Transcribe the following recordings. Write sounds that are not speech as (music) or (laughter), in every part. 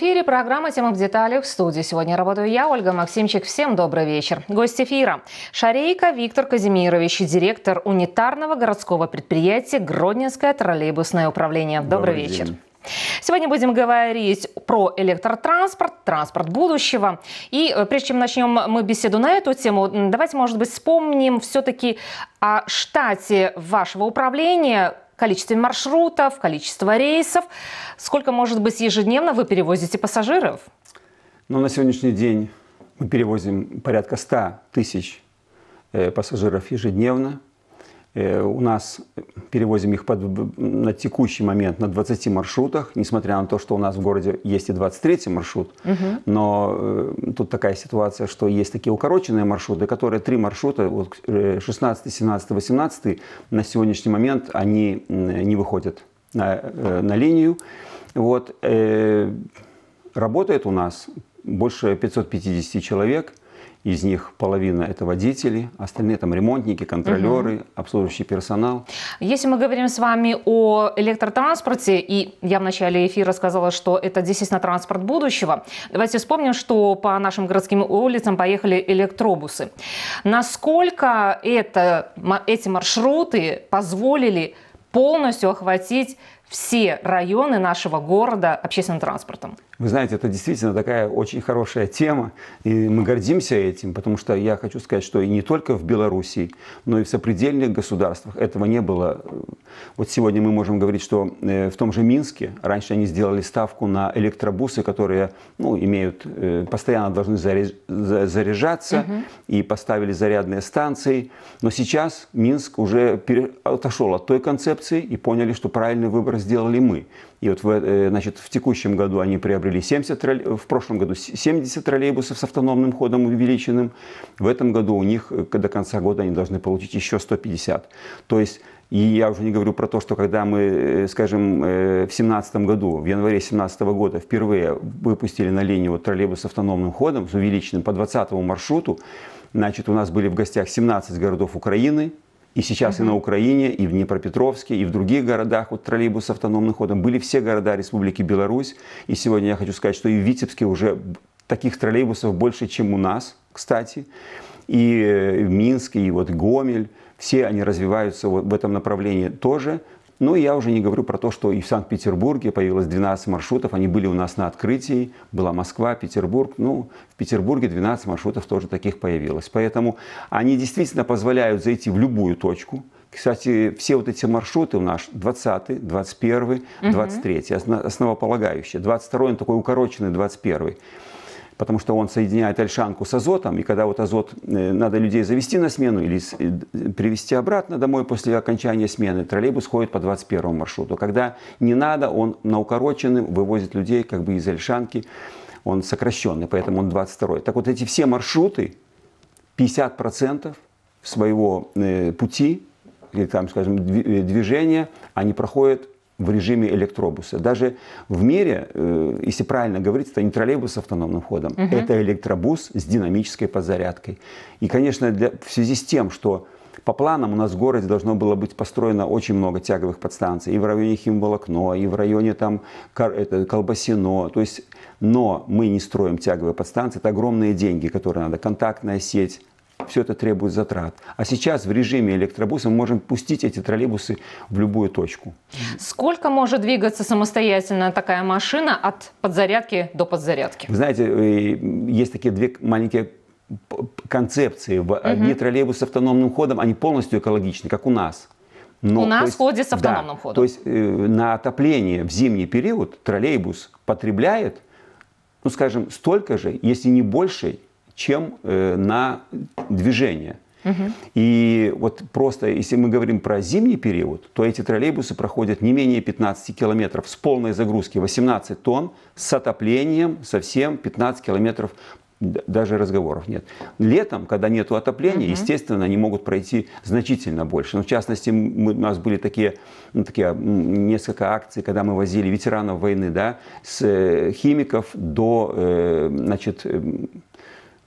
эфире программа «Тема в деталях». В студии сегодня работаю я, Ольга Максимчик. Всем добрый вечер. Гость эфира. Шарейка Виктор Казимирович, директор унитарного городского предприятия «Гродненское троллейбусное управление». Добрый, добрый вечер. День. Сегодня будем говорить про электротранспорт, транспорт будущего. И э, прежде чем начнем мы беседу на эту тему, давайте, может быть, вспомним все-таки о штате вашего управления, количестве маршрутов, количество рейсов. Сколько, может быть, ежедневно вы перевозите пассажиров? Ну на сегодняшний день мы перевозим порядка 100 тысяч э, пассажиров ежедневно. Э, у нас э, перевозим их под, на текущий момент на 20 маршрутах, несмотря на то, что у нас в городе есть и 23 маршрут. Угу. Но э, тут такая ситуация, что есть такие укороченные маршруты, которые три маршрута, вот 16, 17, 18, на сегодняшний момент они не выходят на, э, на линию. Вот, э, работает у нас больше 550 человек – из них половина это водители, остальные там ремонтники, контролеры, угу. обслуживающий персонал. Если мы говорим с вами о электротранспорте, и я в начале эфира сказала, что это действительно транспорт будущего, давайте вспомним, что по нашим городским улицам поехали электробусы. Насколько это, эти маршруты позволили полностью охватить все районы нашего города общественным транспортом? Вы знаете, это действительно такая очень хорошая тема, и мы гордимся этим, потому что я хочу сказать, что и не только в Белоруссии, но и в сопредельных государствах этого не было. Вот сегодня мы можем говорить, что э, в том же Минске раньше они сделали ставку на электробусы, которые ну, имеют, э, постоянно должны заряжаться, угу. и поставили зарядные станции. Но сейчас Минск уже отошел от той концепции и поняли, что правильный выбор сделали мы. И вот в, э, значит, в текущем году они приобрели 70, в прошлом году 70 троллейбусов с автономным ходом увеличенным. В этом году у них э, до конца года они должны получить еще 150. То есть и я уже не говорю про то, что когда мы, э, скажем, в семнадцатом году, в январе 2017 года впервые выпустили на линию вот троллейбус с автономным ходом, с увеличенным по 20 маршруту, значит, у нас были в гостях 17 городов Украины, и сейчас угу. и на Украине, и в Днепропетровске, и в других городах вот троллейбус с автономным ходом. Были все города Республики Беларусь. И сегодня я хочу сказать, что и в Витебске уже таких троллейбусов больше, чем у нас, кстати. И э, Минске, и вот Гомель. Все они развиваются вот в этом направлении тоже. Ну я уже не говорю про то, что и в Санкт-Петербурге появилось 12 маршрутов, они были у нас на открытии, была Москва, Петербург, ну в Петербурге 12 маршрутов тоже таких появилось. Поэтому они действительно позволяют зайти в любую точку, кстати, все вот эти маршруты у нас 20, 21, 23, угу. основополагающие. 22 он такой укороченный 21 потому что он соединяет альшанку с азотом, и когда вот азот, э, надо людей завести на смену или э, привести обратно домой после окончания смены, троллейбус ходит по 21 маршруту. Когда не надо, он на укороченный вывозит людей как бы из альшанки, он сокращенный, поэтому он 22. Так вот эти все маршруты, 50% своего э, пути, или там, скажем, движения, они проходят в режиме электробуса. Даже в мире, э, если правильно говорить, это не троллейбус с автономным ходом, угу. это электробус с динамической подзарядкой. И, конечно, для, в связи с тем, что по планам у нас в городе должно было быть построено очень много тяговых подстанций. И в районе Химволокно, и в районе там, это, Колбасино. То есть, но мы не строим тяговые подстанции. Это огромные деньги, которые надо. Контактная сеть, все это требует затрат. А сейчас в режиме электробуса мы можем пустить эти троллейбусы в любую точку. Сколько может двигаться самостоятельно такая машина от подзарядки до подзарядки? Вы знаете, э, есть такие две маленькие концепции. Одни угу. троллейбусы с автономным ходом, они полностью экологичны, как у нас. Но, у нас есть, ходит с автономным да, ходом. То есть э, на отопление в зимний период троллейбус потребляет, ну скажем, столько же, если не больше, чем э, на движение. Угу. И вот просто, если мы говорим про зимний период, то эти троллейбусы проходят не менее 15 километров с полной загрузки 18 тонн, с отоплением совсем 15 километров даже разговоров нет. Летом, когда нет отопления, угу. естественно, они могут пройти значительно больше. Ну, в частности, мы, у нас были такие, ну, такие несколько акций, когда мы возили ветеранов войны, да, с э, химиков до, э, значит, э,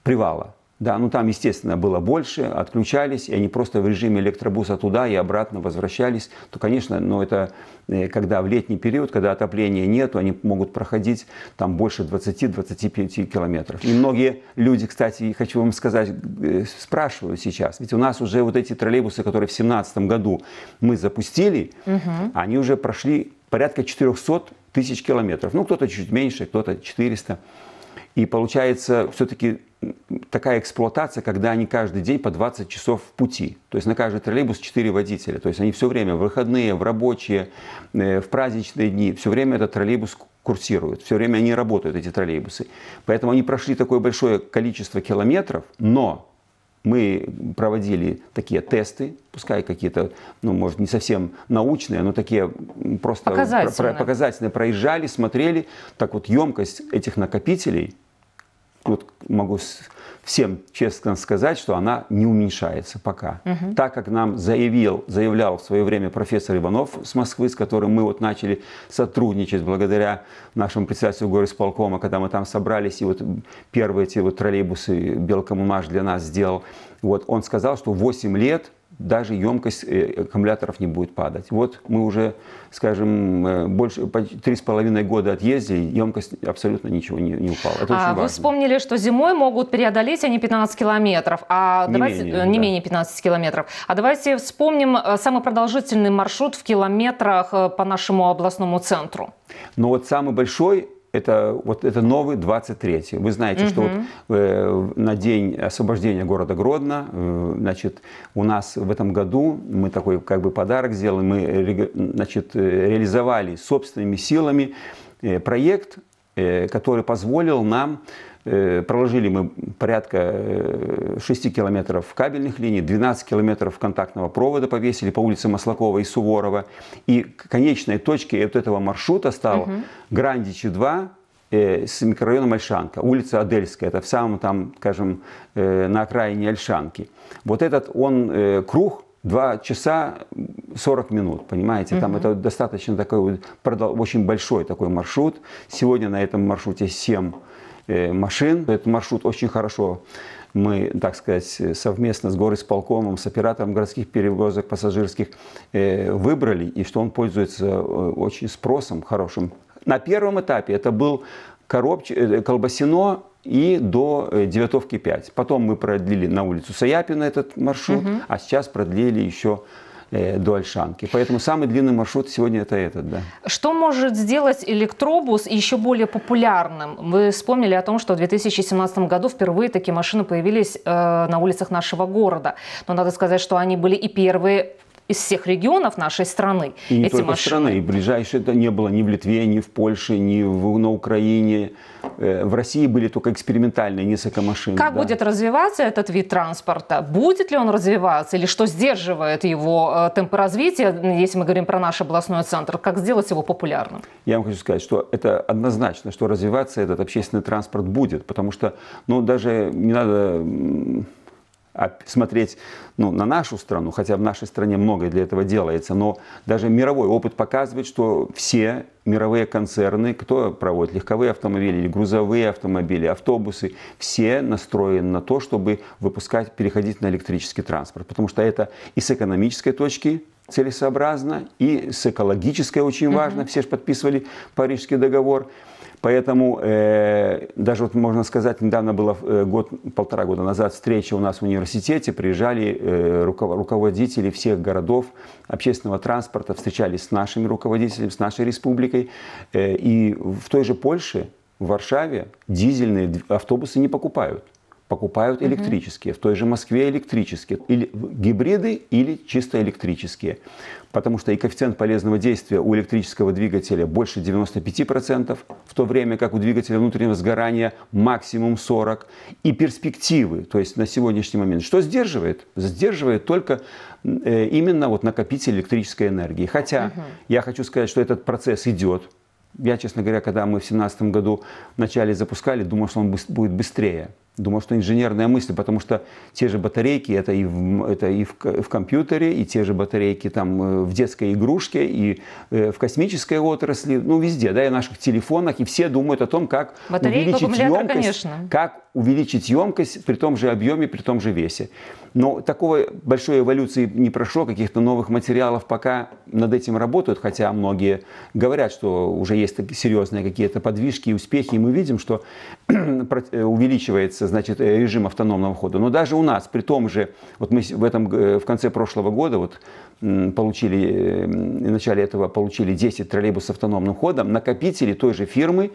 привала. Да, ну там, естественно, было больше, отключались, и они просто в режиме электробуса туда и обратно возвращались. То, конечно, но ну, это э, когда в летний период, когда отопления нет, они могут проходить там больше 20-25 километров. И многие люди, кстати, хочу вам сказать, э, спрашивают сейчас, ведь у нас уже вот эти троллейбусы, которые в 2017 году мы запустили, угу. они уже прошли порядка 400 тысяч километров. Ну, кто-то чуть меньше, кто-то 400. И получается, все-таки такая эксплуатация, когда они каждый день по 20 часов в пути. То есть на каждый троллейбус 4 водителя. То есть они все время в выходные, в рабочие, э, в праздничные дни, все время этот троллейбус курсирует, Все время они работают, эти троллейбусы. Поэтому они прошли такое большое количество километров, но мы проводили такие тесты, пускай какие-то, ну, может, не совсем научные, но такие просто показательные, про, про, показательные проезжали, смотрели. Так вот, емкость этих накопителей – вот могу всем честно сказать, что она не уменьшается пока. Угу. Так как нам заявил, заявлял в свое время профессор Иванов с Москвы, с которым мы вот начали сотрудничать благодаря нашему председателю горисполкома, когда мы там собрались, и вот первые эти вот троллейбусы Белкоммунаж для нас сделал, вот он сказал, что 8 лет даже емкость э, аккумуляторов не будет падать. Вот мы уже, скажем, э, больше три с половиной года отъездили, емкость абсолютно ничего не, не упала. Это а очень вы важно. вспомнили, что зимой могут преодолеть они 15 километров, а не давайте менее, э, не да. менее 15 километров. А давайте вспомним самый продолжительный маршрут в километрах по нашему областному центру. Но вот самый большой это вот это новый 23-й. Вы знаете, угу. что вот, э, на день освобождения города Гродно, э, значит, у нас в этом году мы такой как бы подарок сделали, мы значит, э, реализовали собственными силами э, проект, э, который позволил нам Э, проложили мы порядка 6 э, километров кабельных линий, 12 километров контактного провода повесили по улице Маслакова и Суворова. И конечной точкой вот этого маршрута стал угу. Грандичи-2, э, с микрорайоном Альшанка, улица Адельская, это в самом там, скажем, на окраине Альшанки. Вот этот он круг 2 часа 40 минут, понимаете, там угу. это достаточно такой очень большой такой маршрут. Сегодня на этом маршруте 7 Э, машин. Этот маршрут очень хорошо мы, так сказать, совместно с горосполкомом, с оператором городских перевозок пассажирских э, выбрали, и что он пользуется э, очень спросом хорошим. На первом этапе это был коробч... колбасино и до Девятовки 5. Потом мы продлили на улицу Саяпина этот маршрут, угу. а сейчас продлили еще Э, до Ольшанки. Поэтому самый длинный маршрут сегодня это этот, да. Что может сделать электробус еще более популярным? Вы вспомнили о том, что в 2017 году впервые такие машины появились э, на улицах нашего города. Но надо сказать, что они были и первые из всех регионов нашей страны. И не эти только машины. страны, и ближайшее это не было ни в Литве, ни в Польше, ни в, на Украине. Э, в России были только экспериментальные несколько машин. Как да. будет развиваться этот вид транспорта? Будет ли он развиваться? Или что сдерживает его э, темп развития, если мы говорим про наш областной центр? Как сделать его популярным? Я вам хочу сказать, что это однозначно, что развиваться этот общественный транспорт будет. Потому что, ну, даже не надо а, смотреть ну, на нашу страну, хотя в нашей стране многое для этого делается, но даже мировой опыт показывает, что все мировые концерны, кто проводит легковые автомобили или грузовые автомобили, автобусы, все настроены на то, чтобы выпускать, переходить на электрический транспорт, потому что это и с экономической точки целесообразно, и с экологической очень важно, mm-hmm. все же подписывали Парижский договор, Поэтому э, даже вот можно сказать, недавно было э, год, полтора года назад встреча у нас в университете, приезжали э, руководители всех городов общественного транспорта, встречались с нашими руководителями, с нашей республикой. Э, и в той же Польше, в Варшаве дизельные автобусы не покупают покупают электрические. Угу. В той же Москве электрические. Или гибриды, или чисто электрические. Потому что и коэффициент полезного действия у электрического двигателя больше 95%, в то время как у двигателя внутреннего сгорания максимум 40%. И перспективы, то есть на сегодняшний момент. Что сдерживает? Сдерживает только э, именно вот накопитель электрической энергии. Хотя угу. я хочу сказать, что этот процесс идет. Я, честно говоря, когда мы в 2017 году вначале запускали, думал, что он будет быстрее. Думал, что инженерная мысль, потому что те же батарейки, это и, в, это и в, в компьютере, и те же батарейки там э, в детской игрушке, и э, в космической отрасли, ну везде, да, и в наших телефонах, и все думают о том, как Батарейка, увеличить емкость, конечно. как увеличить емкость при том же объеме, при том же весе. Но такого большой эволюции не прошло, каких-то новых материалов пока над этим работают, хотя многие говорят, что уже есть серьезные какие-то подвижки и успехи, и мы видим, что (clears throat) э, увеличивается значит, э, режим автономного хода. Но даже у нас, при том же, вот мы в, этом, э, в конце прошлого года вот, получили, в начале этого получили 10 троллейбусов с автономным ходом, накопители той же фирмы,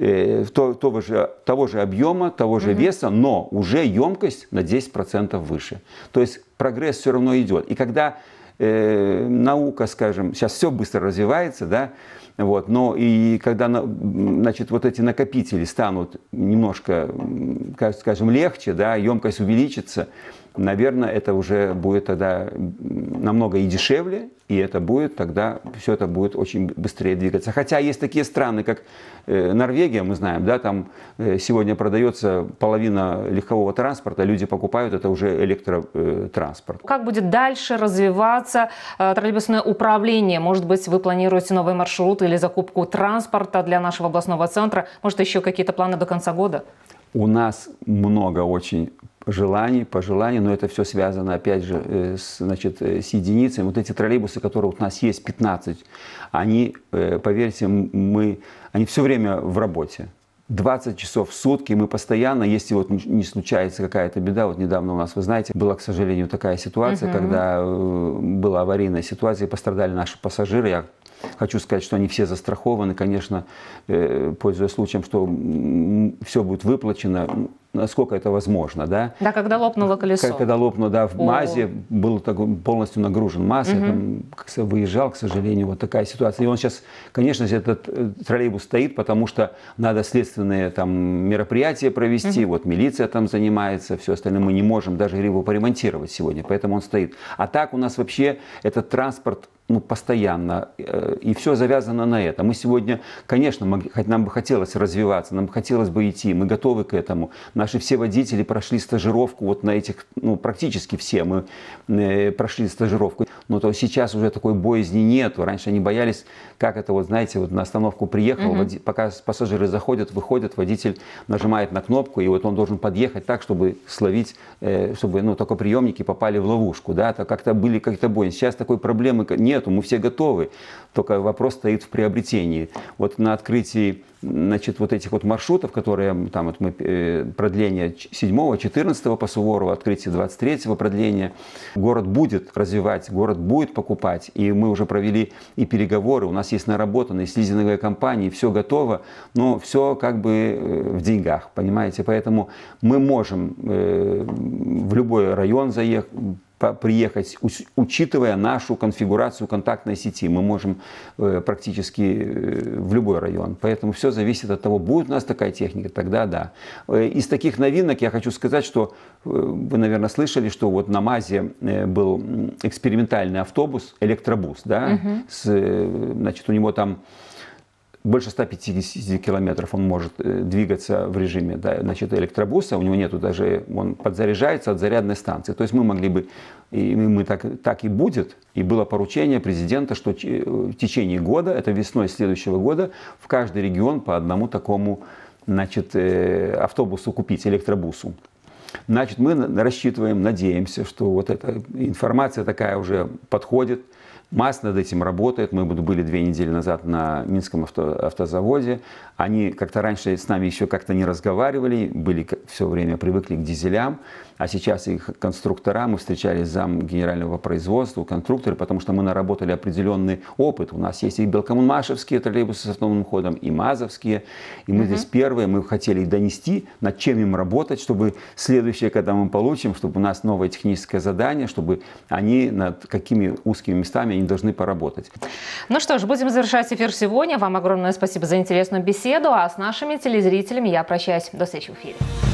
Э, то, того, же, того же объема, того же угу. веса, но уже емкость на 10% выше. То есть прогресс все равно идет. И когда э, наука, скажем, сейчас все быстро развивается, да, вот, но и когда значит, вот эти накопители станут немножко, скажем, легче, да, емкость увеличится, наверное, это уже будет тогда намного и дешевле, и это будет тогда, все это будет очень быстрее двигаться. Хотя есть такие страны, как э, Норвегия, мы знаем, да, там э, сегодня продается половина легкового транспорта, люди покупают, это уже электротранспорт. Как будет дальше развиваться э, троллейбусное управление? Может быть, вы планируете новый маршрут или закупку транспорта для нашего областного центра? Может, еще какие-то планы до конца года? У нас много очень желаний, пожеланий, но это все связано, опять же, э, с, значит, э, с единицами. Вот эти троллейбусы, которые у нас есть, 15, они, э, поверьте, мы, они все время в работе. 20 часов в сутки. Мы постоянно, если вот не случается какая-то беда, вот недавно у нас, вы знаете, была, к сожалению, такая ситуация, угу. когда э, была аварийная ситуация, и пострадали наши пассажиры. Я Хочу сказать, что они все застрахованы. Конечно, э, пользуясь случаем, что все будет выплачено, насколько это возможно, да. Да, когда лопнуло колесо. Когда лопнуло, да, в О. мазе был такой, полностью нагружен массой, угу. там выезжал, к сожалению, вот такая ситуация. И он сейчас, конечно же, этот э, троллейбус стоит, потому что надо следственные там мероприятия провести, угу. вот милиция там занимается, все остальное мы не можем даже его поремонтировать сегодня, поэтому он стоит. А так у нас вообще этот транспорт ну, постоянно, э, и все завязано на это. Мы сегодня, конечно, мы, нам бы хотелось развиваться, нам бы хотелось бы идти, мы готовы к этому. Наши все водители прошли стажировку вот на этих, ну, практически все мы э, прошли стажировку. Но то сейчас уже такой боязни нет. Раньше они боялись, как это вот, знаете, вот на остановку приехал, угу. пока пассажиры заходят, выходят, водитель нажимает на кнопку, и вот он должен подъехать так, чтобы словить, э, чтобы, ну, только приемники попали в ловушку, да, то как-то были как-то боязни. Сейчас такой проблемы нет, нету, мы все готовы. Только вопрос стоит в приобретении. Вот на открытии значит, вот этих вот маршрутов, которые там вот мы, э, продление 7 14 по Суворову, открытие 23 продления, город будет развивать, город будет покупать. И мы уже провели и переговоры, у нас есть наработанные с лизинговой компанией, все готово, но все как бы э, в деньгах, понимаете? Поэтому мы можем э, в любой район заехать, приехать, учитывая нашу конфигурацию контактной сети. Мы можем э, практически э, в любой район. Поэтому все зависит от того, будет у нас такая техника, тогда да. Э, из таких новинок я хочу сказать, что вы, наверное, слышали, что вот на МАЗе был экспериментальный автобус, электробус, да, угу. с, значит, у него там больше 150 километров он может э, двигаться в режиме да, значит, электробуса, у него нету даже, он подзаряжается от зарядной станции. То есть мы могли бы, и мы так, так и будет, и было поручение президента, что э, в течение года, это весной следующего года, в каждый регион по одному такому значит, э, автобусу купить, электробусу. Значит, мы рассчитываем, надеемся, что вот эта информация такая уже подходит, МАЗ над этим работает. Мы были две недели назад на Минском авто, автозаводе. Они как-то раньше с нами еще как-то не разговаривали, были все время привыкли к дизелям. А сейчас их конструктора, мы встречались с зам генерального производства, конструкторы, потому что мы наработали определенный опыт. У нас есть и белкоммашевские троллейбусы с автономным ходом, и МАЗовские. И мы угу. здесь первые, мы хотели донести, над чем им работать, чтобы следующее, когда мы получим, чтобы у нас новое техническое задание, чтобы они над какими узкими местами они должны поработать. Ну что ж, будем завершать эфир сегодня. Вам огромное спасибо за интересную беседу. А с нашими телезрителями я прощаюсь. До встречи в эфире.